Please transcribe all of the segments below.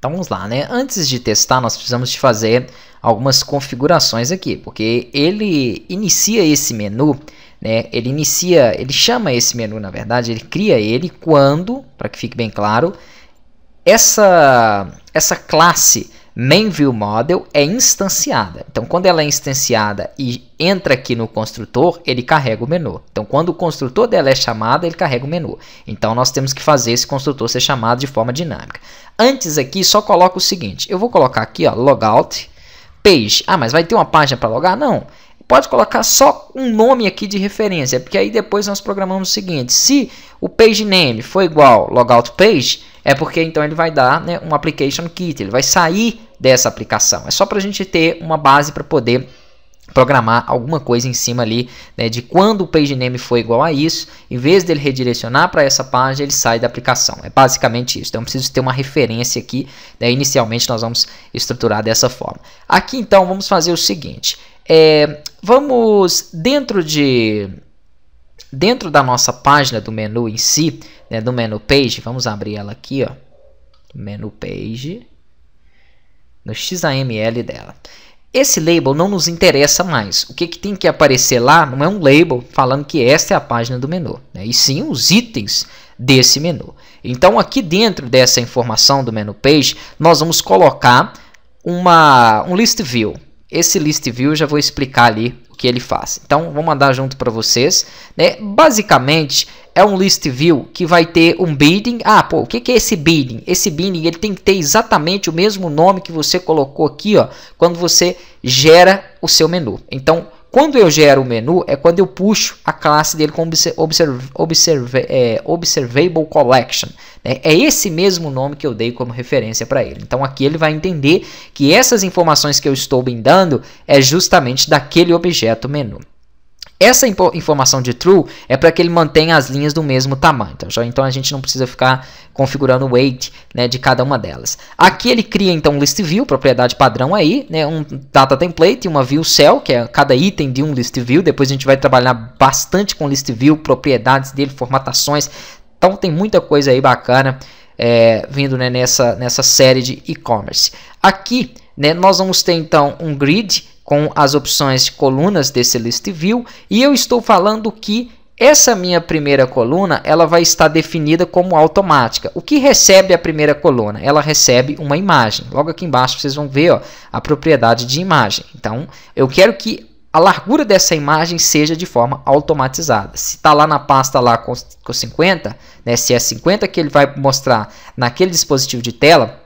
Então vamos lá, né? Antes de testar, nós precisamos de fazer algumas configurações aqui, porque ele inicia esse menu, né? Ele inicia, ele chama esse menu, na verdade, ele cria ele quando, para que fique bem claro, essa essa classe MainViewModel model é instanciada. Então, quando ela é instanciada e entra aqui no construtor, ele carrega o menu. Então, quando o construtor dela é chamado, ele carrega o menu. Então, nós temos que fazer esse construtor ser chamado de forma dinâmica. Antes aqui, só coloca o seguinte. Eu vou colocar aqui, ó, logout, page. Ah, mas vai ter uma página para logar? Não. Pode colocar só um nome aqui de referência, porque aí depois nós programamos o seguinte. Se o page name for igual logout page, é porque então ele vai dar né, um application kit, ele vai sair dessa aplicação. É só para a gente ter uma base para poder programar alguma coisa em cima ali né, de quando o page name foi igual a isso, em vez dele redirecionar para essa página, ele sai da aplicação. É basicamente isso. Então preciso ter uma referência aqui. Né, inicialmente nós vamos estruturar dessa forma. Aqui então vamos fazer o seguinte. É, vamos dentro de Dentro da nossa página do menu em si, né, do menu page, vamos abrir ela aqui, ó, menu page, no XAML dela. Esse label não nos interessa mais. O que, que tem que aparecer lá não é um label falando que esta é a página do menu, né? e sim os itens desse menu. Então, aqui dentro dessa informação do menu page, nós vamos colocar uma, um list view. Esse list view eu já vou explicar ali que ele faz. Então, vou mandar junto para vocês. Né? Basicamente, é um list view que vai ter um bidding. Ah, pô, o que, que é esse bidding? Esse bidding ele tem que ter exatamente o mesmo nome que você colocou aqui ó, quando você gera o seu menu. Então, quando eu gero o menu, é quando eu puxo a classe dele com observ, é, Observable Collection. Né? É esse mesmo nome que eu dei como referência para ele. Então aqui ele vai entender que essas informações que eu estou dando é justamente daquele objeto menu. Essa informação de true é para que ele mantenha as linhas do mesmo tamanho. Tá então a gente não precisa ficar configurando o weight né, de cada uma delas. Aqui ele cria então um list view, propriedade padrão aí, né, um data template e uma view cell, que é cada item de um list view. Depois a gente vai trabalhar bastante com list view, propriedades dele, formatações. Então tem muita coisa aí bacana é, vindo né, nessa, nessa série de e-commerce. Aqui né, nós vamos ter então um grid com as opções de colunas desse list view e eu estou falando que essa minha primeira coluna ela vai estar definida como automática. O que recebe a primeira coluna? Ela recebe uma imagem. Logo aqui embaixo vocês vão ver ó, a propriedade de imagem. Então eu quero que a largura dessa imagem seja de forma automatizada. Se está lá na pasta lá com, com 50, né, se é 50 que ele vai mostrar naquele dispositivo de tela,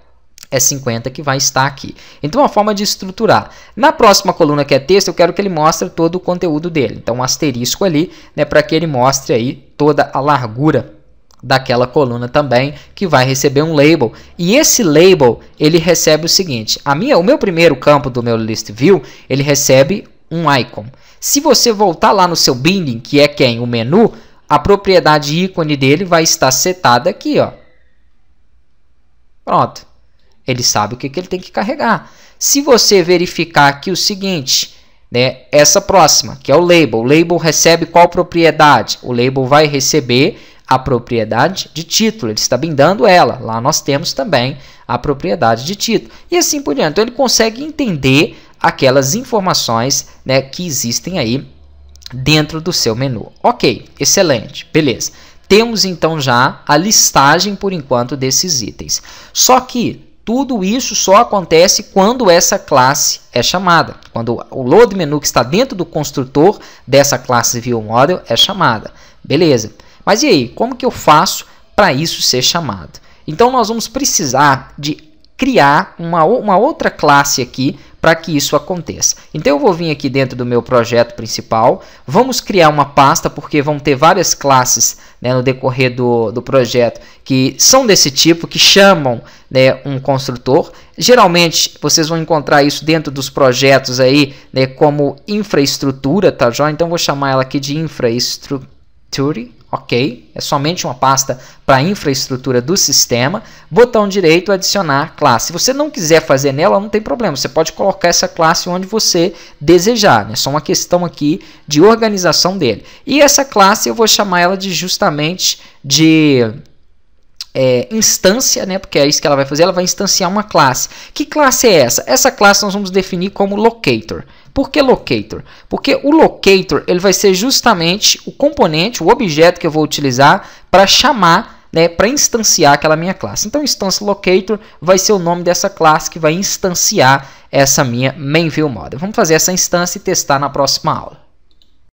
é 50 que vai estar aqui. Então, uma forma de estruturar. Na próxima coluna que é texto, eu quero que ele mostre todo o conteúdo dele. Então, um asterisco ali, né, para que ele mostre aí toda a largura daquela coluna também, que vai receber um label. E esse label, ele recebe o seguinte, a minha, o meu primeiro campo do meu list view, ele recebe um icon. Se você voltar lá no seu binding, que é quem? O menu, a propriedade ícone dele vai estar setada aqui, ó. Pronto. Ele sabe o que, que ele tem que carregar. Se você verificar aqui o seguinte, né, essa próxima, que é o label. O label recebe qual propriedade? O label vai receber a propriedade de título. Ele está bindando ela. Lá nós temos também a propriedade de título. E assim por diante. Então, ele consegue entender aquelas informações né, que existem aí dentro do seu menu. Ok, excelente, beleza. Temos então já a listagem por enquanto desses itens. Só que tudo isso só acontece quando essa classe é chamada, quando o load menu que está dentro do construtor dessa classe ViewModel é chamada. Beleza. Mas e aí, como que eu faço para isso ser chamado? Então nós vamos precisar de criar uma, uma outra classe aqui para que isso aconteça. Então eu vou vir aqui dentro do meu projeto principal, vamos criar uma pasta, porque vão ter várias classes né, no decorrer do, do projeto que são desse tipo, que chamam né, um construtor. Geralmente vocês vão encontrar isso dentro dos projetos aí, né, como infraestrutura, tá João? Então vou chamar ela aqui de infraestrutura ok? É somente uma pasta para infraestrutura do sistema. Botão direito, adicionar classe. Se você não quiser fazer nela, não tem problema. Você pode colocar essa classe onde você desejar. É né? só uma questão aqui de organização dele. E essa classe eu vou chamar ela de justamente de... É, instância, né? Porque é isso que ela vai fazer. Ela vai instanciar uma classe. Que classe é essa? Essa classe nós vamos definir como locator. Por que locator? Porque o locator ele vai ser justamente o componente, o objeto que eu vou utilizar para chamar, né, para instanciar aquela minha classe. Então, instance locator vai ser o nome dessa classe que vai instanciar essa minha main view model. Vamos fazer essa instância e testar na próxima aula.